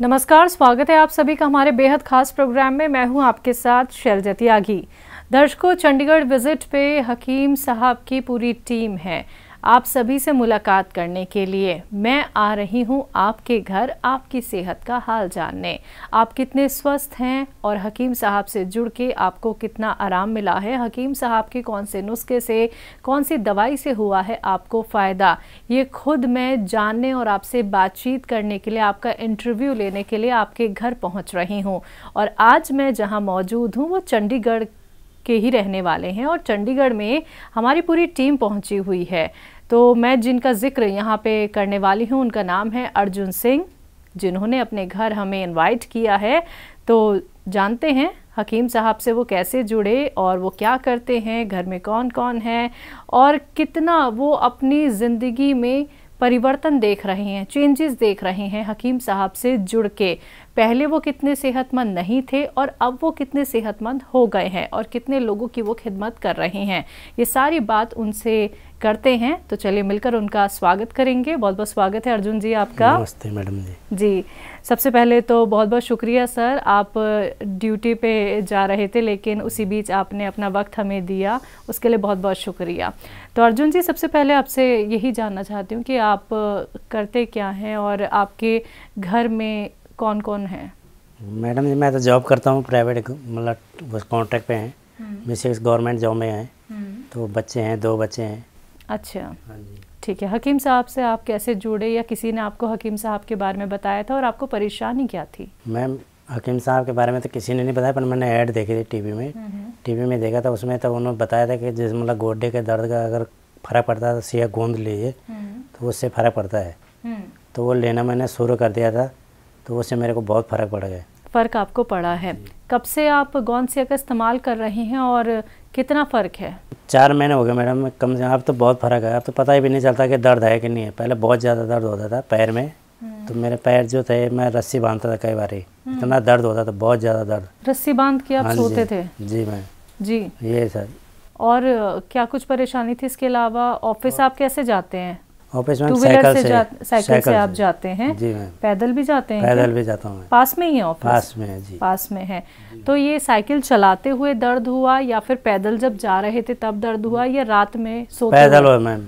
नमस्कार स्वागत है आप सभी का हमारे बेहद खास प्रोग्राम में मैं हूं आपके साथ शैलजा त्यागी दर्शकों चंडीगढ़ विजिट पे हकीम साहब की पूरी टीम है आप सभी से मुलाकात करने के लिए मैं आ रही हूँ आपके घर आपकी सेहत का हाल जानने आप कितने स्वस्थ हैं और हकीम साहब से जुड़ के आपको कितना आराम मिला है हकीम साहब के कौन से नुस्खे से कौन सी दवाई से हुआ है आपको फ़ायदा ये खुद मैं जानने और आपसे बातचीत करने के लिए आपका इंटरव्यू लेने के लिए आपके घर पहुँच रही हूँ और आज मैं जहाँ मौजूद हूँ वो चंडीगढ़ के ही रहने वाले हैं और चंडीगढ़ में हमारी पूरी टीम पहुंची हुई है तो मैं जिनका ज़िक्र यहाँ पे करने वाली हूँ उनका नाम है अर्जुन सिंह जिन्होंने अपने घर हमें इनवाइट किया है तो जानते हैं हकीम साहब से वो कैसे जुड़े और वो क्या करते हैं घर में कौन कौन है और कितना वो अपनी ज़िंदगी में परिवर्तन देख रहे हैं चेंजेस देख रहे हैं हकीम साहब से जुड़ के पहले वो कितने सेहतमंद नहीं थे और अब वो कितने सेहतमंद हो गए हैं और कितने लोगों की वो खिदमत कर रहे हैं ये सारी बात उनसे करते हैं तो चलिए मिलकर उनका स्वागत करेंगे बहुत बहुत स्वागत है अर्जुन जी आपका नमस्ते मैडम जी जी सबसे पहले तो बहुत बहुत शुक्रिया सर आप ड्यूटी पे जा रहे थे लेकिन उसी बीच आपने अपना वक्त हमें दिया उसके लिए बहुत बहुत शुक्रिया तो अर्जुन जी सबसे पहले आपसे यही जानना चाहती हूँ कि आप करते क्या हैं और आपके घर में कौन कौन है मैडम जी मैं तो जॉब करता हूँ प्राइवेट मतलब कॉन्ट्रैक्ट पे हैं हम्म। मिसेस गवर्नमेंट जॉब में हैं हम्म। तो बच्चे हैं दो बच्चे हैं अच्छा हाँ ठीक है हकीम साहब से आप कैसे जुड़े या किसी ने आपको हकीम साहब के बारे में बताया था और आपको परेशानी क्या थी मैम हकीम साहब के बारे में तो किसी ने नहीं बताया पर मैंने ऐड देखी थी टीवी में हम्म, टीवी में देखा था उसमें तो उन्होंने बताया था कि जिस मतलब गोड्डे के दर्द का अगर फर्क पड़ता है तो सिया गोंद लीजिए तो उससे फर्क पड़ता है तो वो लेना मैंने शुरू कर दिया था तो उससे मेरे को बहुत फ़र्क पड़ गया फ़र्क आपको पड़ा है कब से आप सिया का इस्तेमाल कर रहे हैं और कितना फ़र्क है चार महीने हो गए मैडम कम से अब तो बहुत फ़र्क है अब तो पता ही भी नहीं चलता कि दर्द है कि नहीं है पहले बहुत ज़्यादा दर्द होता था पैर में हम्म। तो मेरे पैर जो थे मैं रस्सी बांधता था कई बार हम्म। इतना दर्द होता था बहुत ज़्यादा दर्द रस्सी बांध के आप हाँ सोते थे जी मैं जी ये सर और क्या कुछ परेशानी थी इसके अलावा ऑफिस आप कैसे जाते हैं ऑफिस में साइकिल से, साइकिल से आप जाते हैं जी मैम पैदल भी जाते हैं पैदल भी जाता हूँ पास में ही है ऑफिस पास में है जी पास में है तो ये साइकिल चलाते हुए दर्द हुआ या फिर पैदल जब जा रहे थे तब दर्द हुआ या रात में सोते पैदल हुआ मैम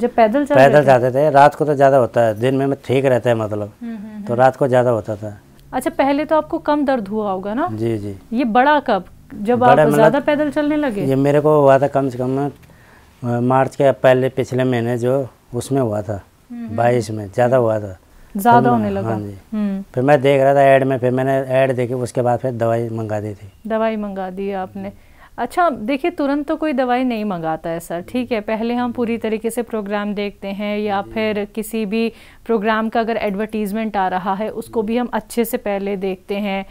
जब पैदल पैदल जाते थे रात को तो ज़्यादा होता है दिन में ठीक रहता है मतलब हम्म, हम्म, हम्म। तो रात को ज़्यादा होता था अच्छा पहले तो आपको कम दर्द हुआ होगा ना जी जी ये बड़ा कब जब आप मतलब ज़्यादा पैदल चलने लगे ये मेरे को हुआ था कम से कम मार्च के पहले पिछले महीने जो उसमें हुआ था हम्म। बाईस में ज़्यादा हुआ था ज़्यादा होने लगा हाँ जी हम्म। फिर मैं देख रहा था एड में फिर मैंने एड देखी उसके बाद फिर दवाई मंगा दी थी दवाई मंगा दी आपने अच्छा देखिए तुरंत तो कोई दवाई नहीं मंगाता है सर ठीक है पहले हम पूरी तरीके से प्रोग्राम देखते हैं या फिर किसी भी प्रोग्राम का अगर एडवर्टीज़मेंट आ रहा है उसको भी हम अच्छे से पहले देखते हैं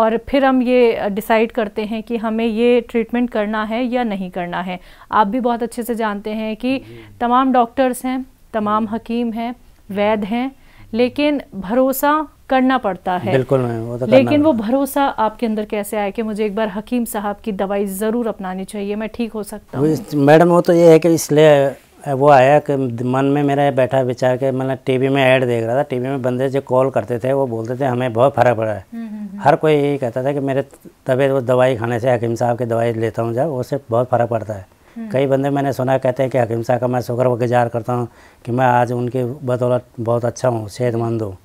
और फिर हम ये डिसाइड करते हैं कि हमें ये ट्रीटमेंट करना है या नहीं करना है आप भी बहुत अच्छे से जानते हैं कि तमाम डॉक्टर्स हैं तमाम हकीम हैं वैद हैं लेकिन भरोसा करना पड़ता है बिल्कुल वो तो लेकिन वो भरोसा आपके अंदर कैसे आया कि मुझे एक बार हकीम साहब की दवाई ज़रूर अपनानी चाहिए मैं ठीक हो सकता हूँ मैडम वो तो ये है कि इसलिए वो आया कि मन में मेरा बैठा विचार के मतलब टीवी में ऐड देख रहा था टीवी में बंदे जो कॉल करते थे वो बोलते थे हमें बहुत फ़र्क पड़ा है हम्म, हम्म, हम्म। हर कोई यही कहता था कि मेरे तबीयत वो दवाई खाने से हकीम साहब की दवाई लेता हूँ जब उससे बहुत फ़र्क पड़ता है कई बंदे मैंने सुना कहते हैं कि हकीम साहब का मैं शुक्र गुजार करता हूँ कि मैं आज उनकी बदौलत बहुत अच्छा हूँ सेहतमंद हूँ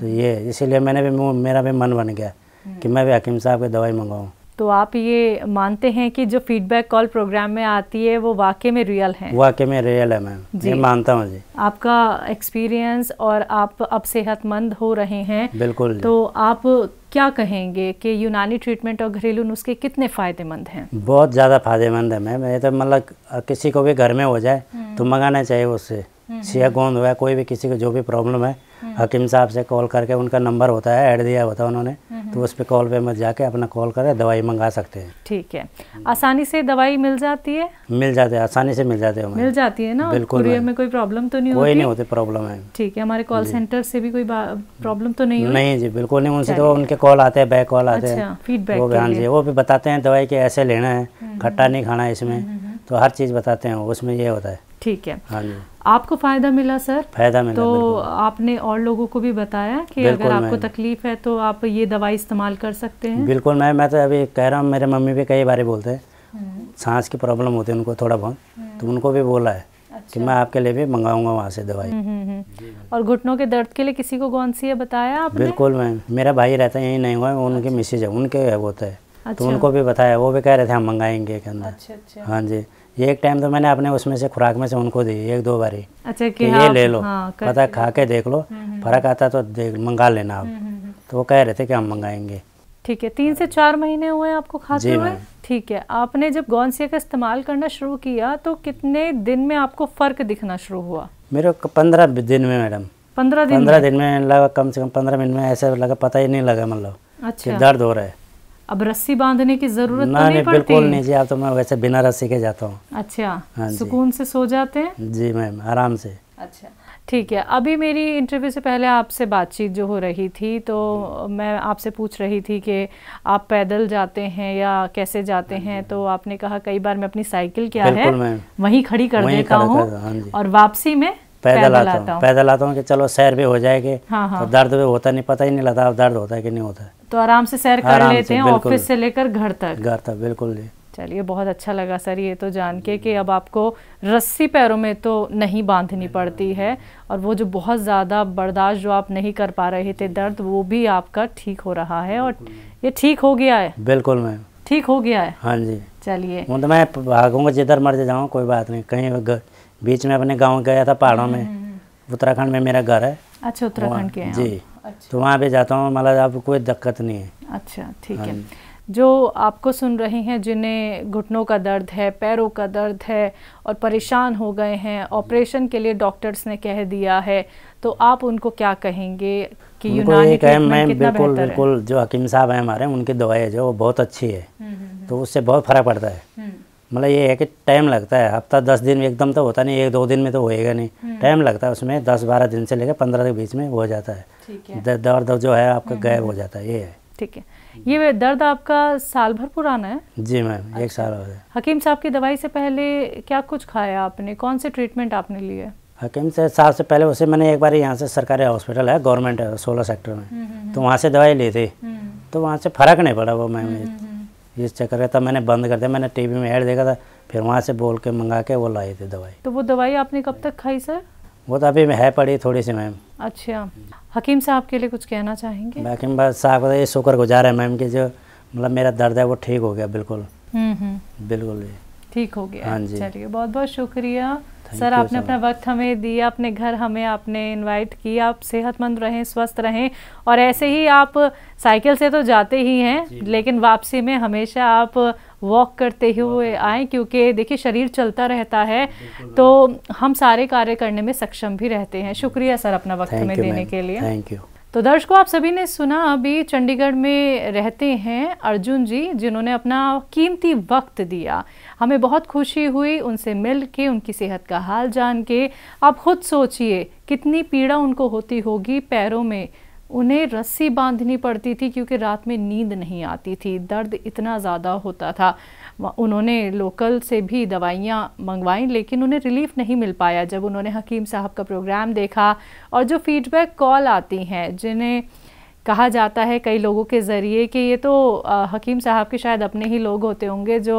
तो ये इसीलिए मैंने भी मेरा भी मन बन गया हम्म। कि मैं भी हकीम साहब की दवाई मंगाऊँ तो आप ये मानते हैं कि जो फीडबैक कॉल प्रोग्राम में आती है वो वाकई में रियल है वाकई में रियल है मैम जी मानता हूँ जी आपका एक्सपीरियंस और आप अब सेहतमंद हो रहे हैं बिल्कुल तो आप क्या कहेंगे कि यूनानी ट्रीटमेंट और घरेलू नुस्खे कितने फ़ायदेमंद हैं बहुत ज़्यादा फ़ायदेमंद है मैम ये तो मतलब किसी को भी घर में हो जाए तो हम्म। मंगाना चाहिए उससे हम्म। सिया गोंद हुआ कोई भी किसी को जो भी प्रॉब्लम है हम्म। हकीम साहब से कॉल करके उनका नंबर होता है ऐड दिया होता है उन्होंने हम्म, तो उस पर कॉल पे मत जाके अपना कॉल करें दवाई मंगा सकते हैं ठीक है आसानी से दवाई मिल जाती है मिल जाते हैं आसानी से मिल जाते हैं मिल जाती है ना बिल्कुल में कोई प्रॉब्लम तो नहीं कोई नहीं होती प्रॉब्लम है ठीक है हमारे कॉल सेंटर से भी कोई प्रॉब्लम तो नहीं नहीं जी बिल्कुल नहीं उनसे तो उनके कॉल आते हैं बैक कॉल आते हैं फीडबैक अच्छा, वो भी जी वो भी बताते हैं दवाई के ऐसे लेना है खट्टा नहीं खाना है इसमें तो हर चीज़ बताते हैं उसमें ये होता है ठीक है हाँ जी आपको फायदा मिला सर फायदा मिला तो आपने और लोगों को भी बताया कि अगर आपको तकलीफ है तो आप ये दवाई इस्तेमाल कर सकते हैं बिल्कुल मैं मैं तो अभी कह रहा हूँ मेरे मम्मी भी कई बार बोलते हैं हम्म। सांस की प्रॉब्लम होती है उनको थोड़ा बहुत तो उनको भी बोला है अच्छा। कि मैं आपके लिए भी मंगाऊंगा वहाँ से दवाई हम्म, हम्म, और घुटनों के दर्द के लिए किसी को कौन सी है बताया आपने बिल्कुल मैम मेरा भाई रहता है यहीं नहीं हुआ उनके अच्छा। मिसेज है उनके होता तो है तो अच्छा। उनको भी बताया वो भी कह रहे थे हम मंगाएंगे के अंदर अच्छा, हाँ जी एक टाइम तो मैंने अपने उसमें से खुराक में से उनको दी एक दो बारी अच्छा कि, कि ये ले लो हाँ, पता खा के देख लो हम्म, हम्म। फर्क आता तो देख मंगा लेना आप हम्म, तो वो कह रहे थे कि हम मंगाएंगे ठीक है तीन से चार महीने हुए आपको खाते हुए ठीक है आपने जब गौनसिया का इस्तेमाल करना शुरू किया तो कितने दिन में आपको फर्क दिखना शुरू हुआ मेरे पंद्रह दिन में मैडम पंद्रह दिन पंद्रह दिन में लगा कम से कम पंद्रह मिनट में ऐसा लगा पता ही नहीं लगा मतलब अच्छा दर्द हो रहा है अब रस्सी बांधने की जरूरत तो ना, नहीं, पड़ती बिल्कुल नहीं जी आप तो मैं वैसे बिना रस्सी के जाता हूँ अच्छा हाँ सुकून से सो जाते हैं जी मैम आराम से अच्छा ठीक है अभी मेरी इंटरव्यू से पहले आपसे बातचीत जो हो रही थी तो मैं आपसे पूछ रही थी कि आप पैदल जाते हैं या कैसे जाते हैं हाँ तो आपने कहा कई बार मैं अपनी साइकिल क्या है वहीं खड़ी कर देता हूँ हाँ और वापसी में पैदल आता हूँ पैदल आता हूँ कि चलो सैर भी हो जाएगी हाँ हाँ। तो दर्द भी होता नहीं पता ही नहीं लगता दर्द होता है कि नहीं होता है तो आराम से सैर कर लेते हैं ऑफिस से लेकर घर तक घर तक बिल्कुल चलिए बहुत अच्छा लगा सर ये तो जान के कि अब आपको रस्सी पैरों में तो नहीं बांधनी पड़ती है और वो जो बहुत ज़्यादा बर्दाश्त जो आप नहीं कर पा रहे थे दर्द वो भी आपका ठीक हो रहा है और ये ठीक हो गया है बिल्कुल मैम ठीक हो गया है हाँ जी चलिए तो मैं भागूंगा जिधर मर्जी जाऊँ कोई बात नहीं कहीं बीच में अपने गाँव गया था पहाड़ों में हम्म, हम्म, हम्म। उत्तराखंड में मेरा घर है अच्छा उत्तराखंड के जी अच्छा। तो वहाँ पे जाता हूँ मतलब आपको कोई दिक्कत नहीं है अच्छा ठीक है हाँ जो आपको सुन रहे हैं जिन्हें घुटनों का दर्द है पैरों का दर्द है और परेशान हो गए हैं ऑपरेशन के लिए डॉक्टर्स ने कह दिया है तो आप उनको क्या कहेंगे कि यूनानी कहें मैं बिल्कुल बिल्कुल जो हकीम साहब हैं हमारे उनकी दवाई जो वो बहुत अच्छी है हम्म, हम्म, हम्म। तो उससे बहुत फ़र्क पड़ता है मतलब ये है कि टाइम लगता है हफ्ता दस दिन में एकदम तो होता नहीं एक दो दिन में तो होएगा नहीं टाइम हम्म। लगता है उसमें दस बारह दिन से लेकर पंद्रह के बीच में हो जाता है दर्द जो है आपका हम्म, गायब हो हम्म। जाता है ये है ठीक है ये दर्द आपका साल भर पुराना है जी मैम एक अच्छा। साल हो गया हकीम साहब की दवाई से पहले क्या कुछ खाया आपने कौन से ट्रीटमेंट आपने लिए हकीम से साल से पहले उसे मैंने एक बार यहाँ से सरकारी हॉस्पिटल है गवर्नमेंट है सोलह सेक्टर में तो वहाँ से दवाई ली थी तो वहाँ से फ़र्क नहीं पड़ा वो मैम इस चक्कर में था मैंने बंद कर दिया मैंने टीवी में ऐड देखा था फिर वहाँ से बोल के मंगा के वो लाई थी दवाई तो वो दवाई आपने कब तक खाई सर वो तो अभी है पड़ी थोड़ी सी मैम अच्छा हकीम साहब के लिए कुछ कहना चाहेंगे हकीम साहब ये शुक्र गुजार है मैम की जो मतलब मेरा दर्द है वो ठीक हो गया बिल्कुल हम्म, हम्म। बिल्कुल भी ठीक हो गया हाँ चलिए बहुत बहुत शुक्रिया सर आपने अपना वक्त हमें दिया अपने घर हमें आपने इनवाइट किया आप सेहतमंद रहें स्वस्थ रहें और ऐसे ही आप साइकिल से तो जाते ही हैं लेकिन वापसी में हमेशा आप वॉक करते हुए आए क्योंकि देखिए शरीर चलता रहता है तो हम सारे कार्य करने में सक्षम भी रहते हैं शुक्रिया सर अपना वक्त हमें देने के लिए थैंक यू तो दर्शकों आप सभी ने सुना अभी चंडीगढ़ में रहते हैं अर्जुन जी जिन्होंने अपना कीमती वक्त दिया हमें बहुत खुशी हुई उनसे मिल के उनकी सेहत का हाल जान के आप खुद सोचिए कितनी पीड़ा उनको होती होगी पैरों में उन्हें रस्सी बांधनी पड़ती थी क्योंकि रात में नींद नहीं आती थी दर्द इतना ज़्यादा होता था उन्होंने लोकल से भी दवाइयाँ मंगवाई लेकिन उन्हें रिलीफ नहीं मिल पाया जब उन्होंने हकीम साहब का प्रोग्राम देखा और जो फीडबैक कॉल आती हैं जिन्हें कहा जाता है कई लोगों के ज़रिए कि ये तो हकीम साहब के शायद अपने ही लोग होते होंगे जो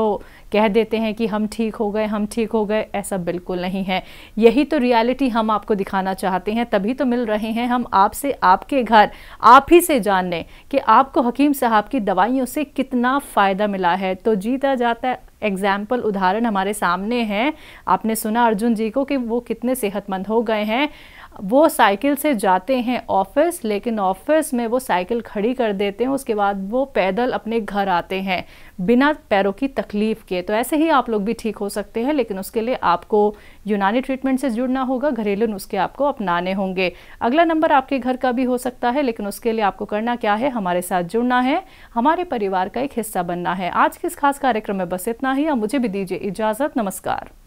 कह देते हैं कि हम ठीक हो गए हम ठीक हो गए ऐसा बिल्कुल नहीं है यही तो रियलिटी हम आपको दिखाना चाहते हैं तभी तो मिल रहे हैं हम आपसे आपके घर आप ही से जानने कि आपको हकीम साहब की दवाइयों से कितना फ़ायदा मिला है तो जीता जाता है एग्जाम्पल उदाहरण हमारे सामने हैं आपने सुना अर्जुन जी को कि वो कितने सेहतमंद हो गए हैं वो साइकिल से जाते हैं ऑफिस लेकिन ऑफिस में वो साइकिल खड़ी कर देते हैं उसके बाद वो पैदल अपने घर आते हैं बिना पैरों की तकलीफ़ के तो ऐसे ही आप लोग भी ठीक हो सकते हैं लेकिन उसके लिए आपको यूनानी ट्रीटमेंट से जुड़ना होगा घरेलू नुस्खे आपको अपनाने होंगे अगला नंबर आपके घर का भी हो सकता है लेकिन उसके लिए आपको करना क्या है हमारे साथ जुड़ना है हमारे परिवार का एक हिस्सा बनना है आज के इस खास कार्यक्रम में बस इतना ही आप मुझे भी दीजिए इजाज़त नमस्कार